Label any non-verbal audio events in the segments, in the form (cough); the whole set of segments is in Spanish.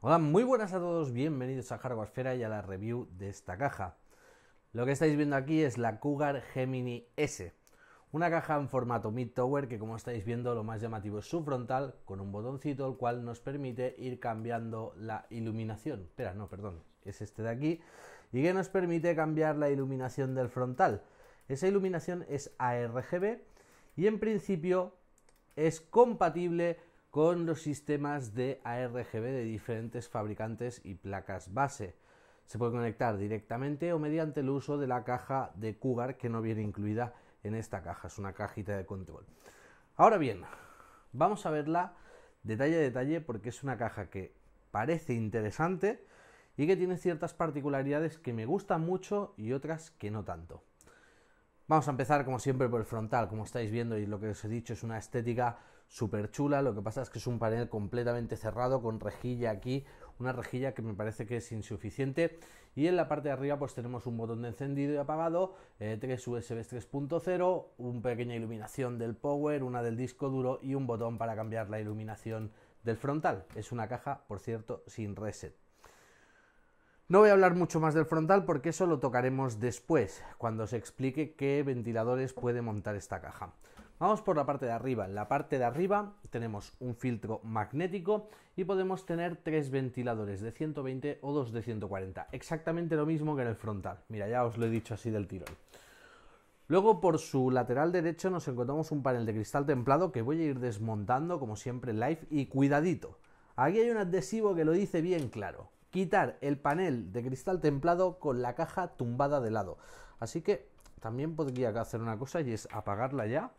Hola, muy buenas a todos, bienvenidos a Esfera y a la review de esta caja. Lo que estáis viendo aquí es la Cougar Gemini S, una caja en formato mid-tower que como estáis viendo lo más llamativo es su frontal con un botoncito el cual nos permite ir cambiando la iluminación. Espera, no, perdón, es este de aquí y que nos permite cambiar la iluminación del frontal. Esa iluminación es ARGB y en principio es compatible con los sistemas de ARGB de diferentes fabricantes y placas base. Se puede conectar directamente o mediante el uso de la caja de Cougar que no viene incluida en esta caja, es una cajita de control. Ahora bien, vamos a verla detalle a detalle porque es una caja que parece interesante y que tiene ciertas particularidades que me gustan mucho y otras que no tanto. Vamos a empezar como siempre por el frontal, como estáis viendo y lo que os he dicho es una estética súper chula. Lo que pasa es que es un panel completamente cerrado con rejilla aquí, una rejilla que me parece que es insuficiente. Y en la parte de arriba pues tenemos un botón de encendido y apagado, eh, tres 3.0, una pequeña iluminación del power, una del disco duro y un botón para cambiar la iluminación del frontal. Es una caja, por cierto, sin reset. No voy a hablar mucho más del frontal porque eso lo tocaremos después, cuando se explique qué ventiladores puede montar esta caja. Vamos por la parte de arriba. En la parte de arriba tenemos un filtro magnético y podemos tener tres ventiladores de 120 o dos de 140. Exactamente lo mismo que en el frontal. Mira, ya os lo he dicho así del tirón. Luego por su lateral derecho nos encontramos un panel de cristal templado que voy a ir desmontando como siempre en live y cuidadito. Aquí hay un adhesivo que lo dice bien claro. Quitar el panel de cristal templado con la caja tumbada de lado. Así que también podría hacer una cosa y es apagarla ya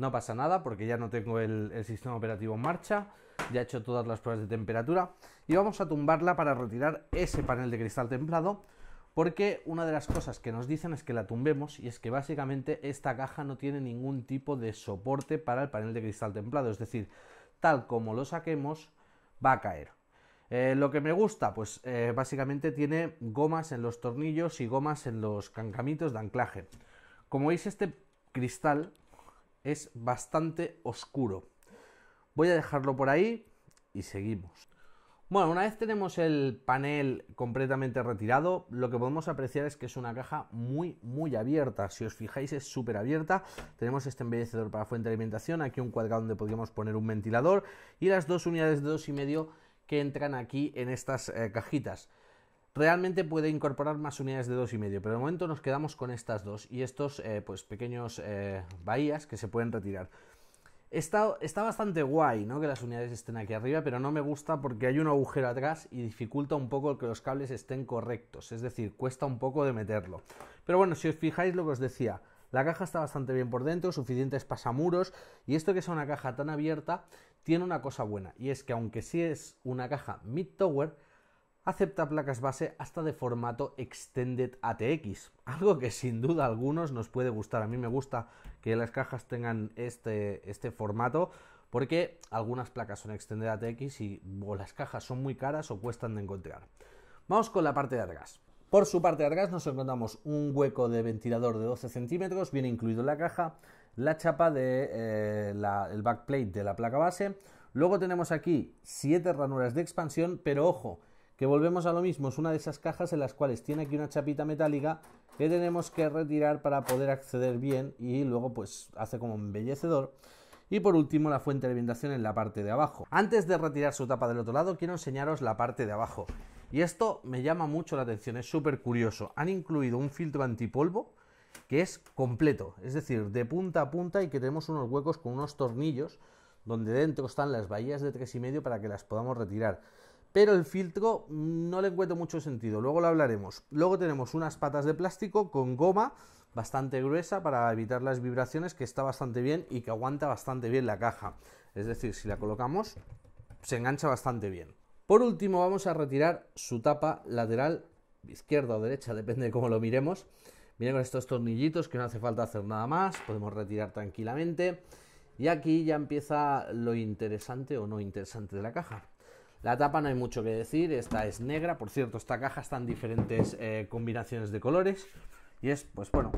no pasa nada porque ya no tengo el, sistema operativo en marcha, ya he hecho todas las pruebas de temperatura y vamos a tumbarla para retirar ese panel de cristal templado porque una de las cosas que nos dicen es que la tumbemos y es que básicamente esta caja no tiene ningún tipo de soporte para el panel de cristal templado, es decir, tal como lo saquemos va a caer. Eh, lo que me gusta, pues eh, básicamente tiene gomas en los tornillos y gomas en los cancamitos de anclaje. Como veis, este cristal es bastante oscuro. Voy a dejarlo por ahí y seguimos. Bueno, una vez tenemos el panel completamente retirado, lo que podemos apreciar es que es una caja muy, muy abierta. Si os fijáis, es súper abierta. Tenemos este embellecedor para fuente de alimentación, aquí un cuadrado donde podríamos poner un ventilador y las dos unidades de 2,5 y medio que entran aquí en estas eh, cajitas. Realmente puede incorporar más unidades de 2,5, pero de momento nos quedamos con estas dos y estos eh, pues, pequeños eh, bahías que se pueden retirar. Está, está, bastante guay ¿no? que las unidades estén aquí arriba, pero no me gusta porque hay un agujero atrás y dificulta un poco que los cables estén correctos, es decir, cuesta un poco de meterlo. Pero bueno, si os fijáis lo que os decía, la caja está bastante bien por dentro, suficientes pasamuros y esto que es una caja tan abierta tiene una cosa buena y es que aunque sí es una caja mid-tower, acepta placas base hasta de formato Extended ATX, algo que sin duda a algunos nos puede gustar. A mí me gusta que las cajas tengan este, este formato porque algunas placas son Extended ATX y las cajas son muy caras o cuestan de encontrar. Vamos con la parte de atrás. Por su parte de atrás nos encontramos un hueco de ventilador de 12 centímetros, viene incluido en la caja, la chapa del de, eh, backplate de la placa base. Luego tenemos aquí 7 ranuras de expansión, pero ojo, que volvemos a lo mismo, es una de esas cajas en las cuales tiene aquí una chapita metálica que tenemos que retirar para poder acceder bien y luego pues hace como embellecedor. Y por último la fuente de alimentación en la parte de abajo. Antes de retirar su tapa del otro lado quiero enseñaros la parte de abajo. Y esto me llama mucho la atención, es súper curioso. Han incluido un filtro antipolvo que es completo, es decir, de punta a punta y que tenemos unos huecos con unos tornillos donde dentro están las bahías de 3,5 para que las podamos retirar pero el filtro no le encuentro mucho sentido, luego lo hablaremos. Luego tenemos unas patas de plástico con goma bastante gruesa para evitar las vibraciones, que está bastante bien y que aguanta bastante bien la caja. Es decir, si la colocamos, se engancha bastante bien. Por último, vamos a retirar su tapa lateral, izquierda o derecha, (laughs) depende de cómo lo miremos. Miren con estos tornillitos que no hace falta hacer nada más, podemos retirar tranquilamente. Y aquí ya empieza lo interesante o no interesante de la caja. La tapa no hay mucho que decir, esta es negra, por cierto, esta caja está en diferentes eh, combinaciones de colores y es, pues bueno,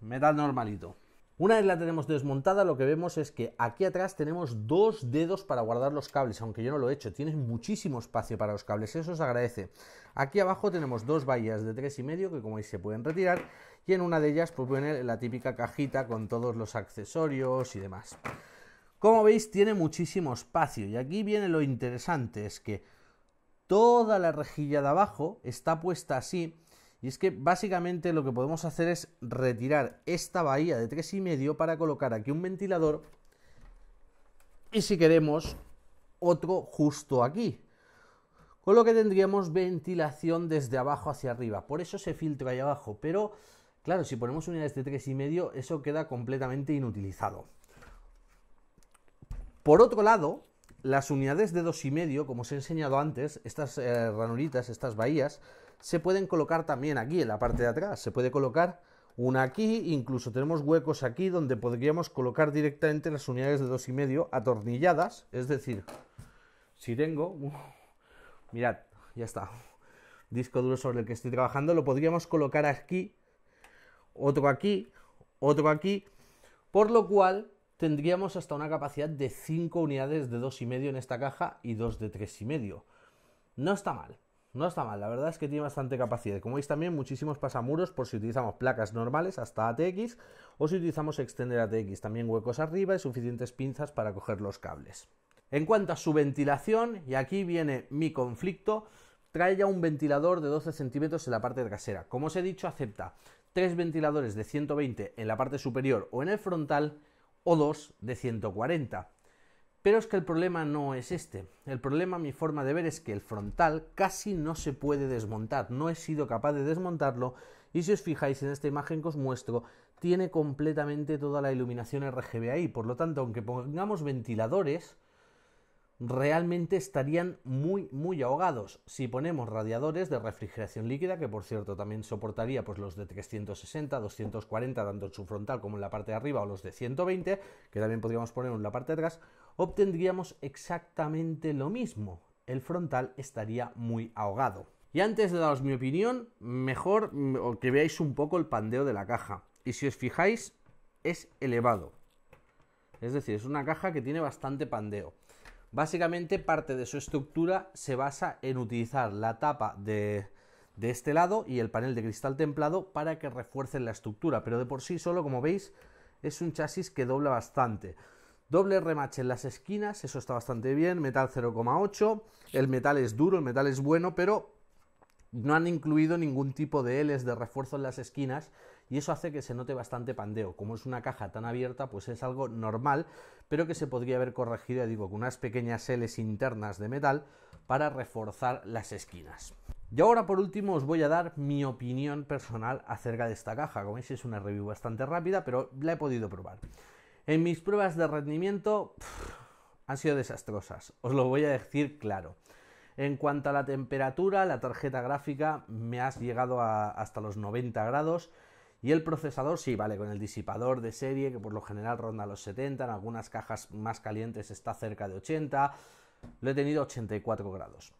metal normalito. Una vez la tenemos desmontada, lo que vemos es que aquí atrás tenemos dos dedos para guardar los cables, aunque yo no lo he hecho, tienes muchísimo espacio para los cables, eso os agradece. Aquí abajo tenemos dos vallas de tres y medio que como veis se pueden retirar y en una de ellas pues poner la típica cajita con todos los accesorios y demás. Como veis, tiene muchísimo espacio y aquí viene lo interesante, es que toda la rejilla de abajo está puesta así y es que básicamente lo que podemos hacer es retirar esta bahía de 3,5 para colocar aquí un ventilador y si queremos otro justo aquí. Con lo que tendríamos ventilación desde abajo hacia arriba. Por eso se filtra ahí abajo. Pero claro, si ponemos unidades de 3,5 eso queda completamente inutilizado. Por otro lado, las unidades de 2,5, como os he enseñado antes, estas eh, ranuritas, estas bahías, se pueden colocar también aquí, en la parte de atrás. Se puede colocar una aquí, incluso tenemos huecos aquí donde podríamos colocar directamente las unidades de 2,5 atornilladas. Es decir, si tengo... Uh, mirad, ya está. Disco duro sobre el que estoy trabajando, lo podríamos colocar aquí, otro aquí, otro aquí, por lo cual tendríamos hasta una capacidad de 5 unidades de 2,5 en esta caja y 2 de 3,5. No está mal, no está mal, la verdad es que tiene bastante capacidad. Como veis también muchísimos pasamuros por si utilizamos placas normales hasta ATX o si utilizamos extender ATX, también huecos arriba y suficientes pinzas para coger los cables. En cuanto a su ventilación, y aquí viene mi conflicto, trae ya un ventilador de 12 centímetros en la parte trasera. Como os he dicho, acepta tres ventiladores de 120 en la parte superior o en el frontal o dos de 140. Pero es que el problema no es este. El problema, mi forma de ver, es que el frontal casi no se puede desmontar. No he sido capaz de desmontarlo. Y si os fijáis en esta imagen que os muestro, tiene completamente toda la iluminación RGB ahí. Por lo tanto, aunque pongamos ventiladores, realmente estarían muy muy ahogados. Si ponemos radiadores de refrigeración líquida, que por cierto también soportaría pues los de 360, 240 tanto en su frontal como en la parte de arriba o los de 120, que también podríamos poner en la parte de atrás, obtendríamos exactamente lo mismo. El frontal estaría muy ahogado. Y antes de daros mi opinión, mejor mm, que veáis un poco el pandeo de la caja. Y si os fijáis, es elevado. Es decir, es una caja que tiene bastante pandeo. Básicamente parte de su estructura se basa en utilizar la tapa de, este lado y el panel de cristal templado para que refuercen la estructura, pero de por sí solo, como veis, es un chasis que dobla bastante. Doble remache en las esquinas, eso está bastante bien, metal 0,8, el metal es duro, el metal es bueno, pero no han incluido ningún tipo de Ls de refuerzo en las esquinas, y eso hace que se note bastante pandeo. Como es una caja tan abierta, pues es algo normal, pero que se podría haber corregido, digo, con unas pequeñas Ls internas de metal para reforzar las esquinas. Y ahora por último os voy a dar mi opinión personal acerca de esta caja. Como veis es una review bastante rápida, pero la he podido probar. En mis pruebas de rendimiento han sido desastrosas, os lo voy a decir claro. En cuanto a la temperatura, la tarjeta gráfica me ha llegado hasta los 90 grados y el procesador, sí, vale, con el disipador de serie, que por lo general ronda los 70, en algunas cajas más calientes está cerca de 80, lo he tenido 84 grados.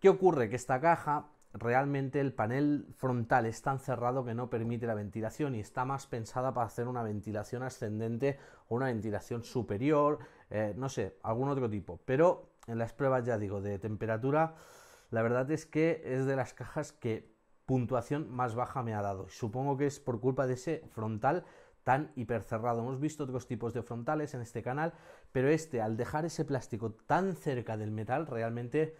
¿Qué ocurre? Que esta caja, realmente el panel frontal es tan cerrado que no permite la ventilación y está más pensada para hacer una ventilación ascendente o una ventilación superior, eh, no sé, algún otro tipo. Pero en las pruebas, ya digo, de temperatura, la verdad es que es de las cajas que puntuación más baja me ha dado. Supongo que es por culpa de ese frontal tan hipercerrado. Hemos visto otros tipos de frontales en este canal, pero este, al dejar ese plástico tan cerca del metal, realmente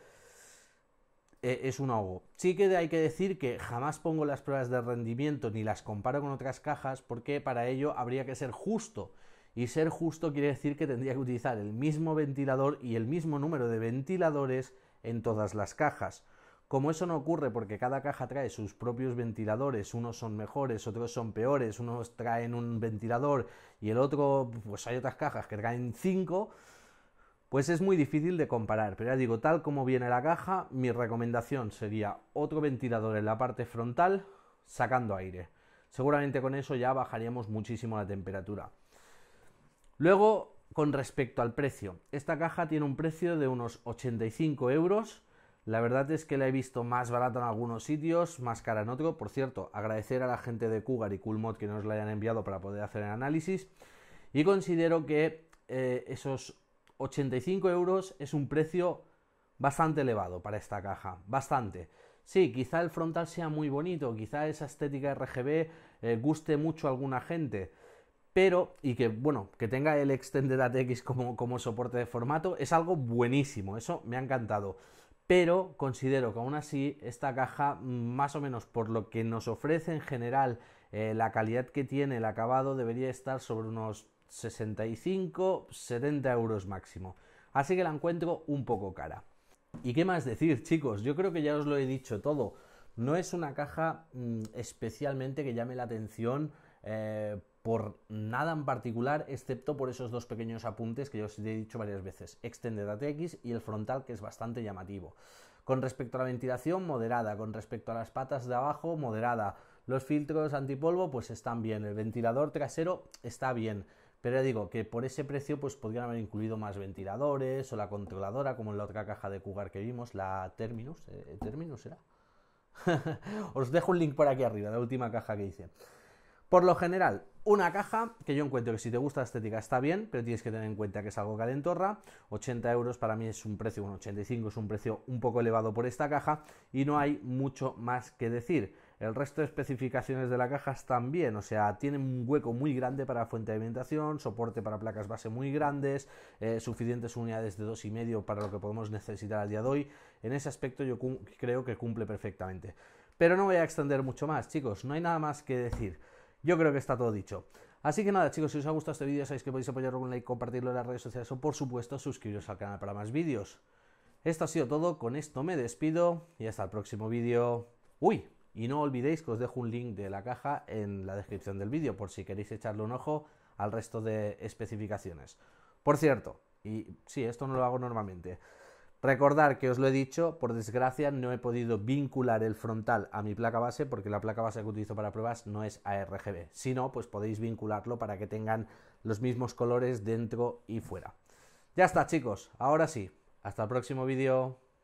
eh, es un ahogo. Sí que hay que decir que jamás pongo las pruebas de rendimiento ni las comparo con otras cajas, porque para ello habría que ser justo. Y ser justo quiere decir que tendría que utilizar el mismo ventilador y el mismo número de ventiladores en todas las cajas. Como eso no ocurre porque cada caja trae sus propios ventiladores, unos son mejores, otros son peores, unos traen un ventilador y el otro, pues hay otras cajas que traen cinco, pues es muy difícil de comparar. Pero ya digo, tal como viene la caja, mi recomendación sería otro ventilador en la parte frontal sacando aire. Seguramente con eso ya bajaríamos muchísimo la temperatura. Luego, con respecto al precio, esta caja tiene un precio de unos 85 euros la verdad es que la he visto más barata en algunos sitios, más cara en otro. Por cierto, agradecer a la gente de Cougar y Coolmod que nos la hayan enviado para poder hacer el análisis. Y considero que eh, esos 85 euros es un precio bastante elevado para esta caja. Bastante. Sí, quizá el frontal sea muy bonito, quizá esa estética RGB eh, guste mucho a alguna gente pero y que bueno, que tenga el Extended ATX como, como soporte de formato, es algo buenísimo, eso me ha encantado pero considero que aún así esta caja, más o menos por lo que nos ofrece en general, eh, la calidad que tiene el acabado debería estar sobre unos 65-70 euros máximo. Así que la encuentro un poco cara. ¿Y qué más decir, chicos? Yo creo que ya os lo he dicho todo. No es una caja mm, especialmente que llame la atención eh, por nada en particular, excepto por esos dos pequeños apuntes que yo os he dicho varias veces, Extended ATX y el frontal que es bastante llamativo. Con respecto a la ventilación, moderada, con respecto a las patas de abajo, moderada. Los filtros antipolvo pues están bien, el ventilador trasero está bien, pero ya digo que por ese precio pues podrían haber incluido más ventiladores o la controladora como en la otra caja de Cougar que vimos, la Terminus, eh, eh, Terminus era. (laughs) Os dejo un link por aquí arriba, la última caja que hice. Por lo general, una caja que yo encuentro que si te gusta la estética está bien, pero tienes que tener en cuenta que es algo calentorra. 80 euros para mí es un precio, bueno, 85 es un precio un poco elevado por esta caja y no hay mucho más que decir. El resto de especificaciones de la caja están bien, o sea, tienen un hueco muy grande para fuente de alimentación, soporte para placas base muy grandes, eh, suficientes unidades de 2,5 para lo que podemos necesitar al día de hoy. En ese aspecto yo creo que cumple perfectamente. Pero no voy a extender mucho más, chicos, no hay nada más que decir yo creo que está todo dicho. Así que nada, chicos, si os ha gustado este vídeo, sabéis que podéis apoyarlo con un like, compartirlo en las redes sociales o, por supuesto, suscribiros al canal para más vídeos. Esto ha sido todo, con esto me despido y hasta el próximo vídeo. ¡Uy! Y no olvidéis que os dejo un link de la caja en la descripción del vídeo por si queréis echarle un ojo al resto de especificaciones. Por cierto, y sí, esto no lo hago normalmente. Recordar que os lo he dicho, por desgracia no he podido vincular el frontal a mi placa base porque la placa base que utilizo para pruebas no es ARGB. Si no, pues podéis vincularlo para que tengan los mismos colores dentro y fuera. Ya está chicos, ahora sí, hasta el próximo vídeo.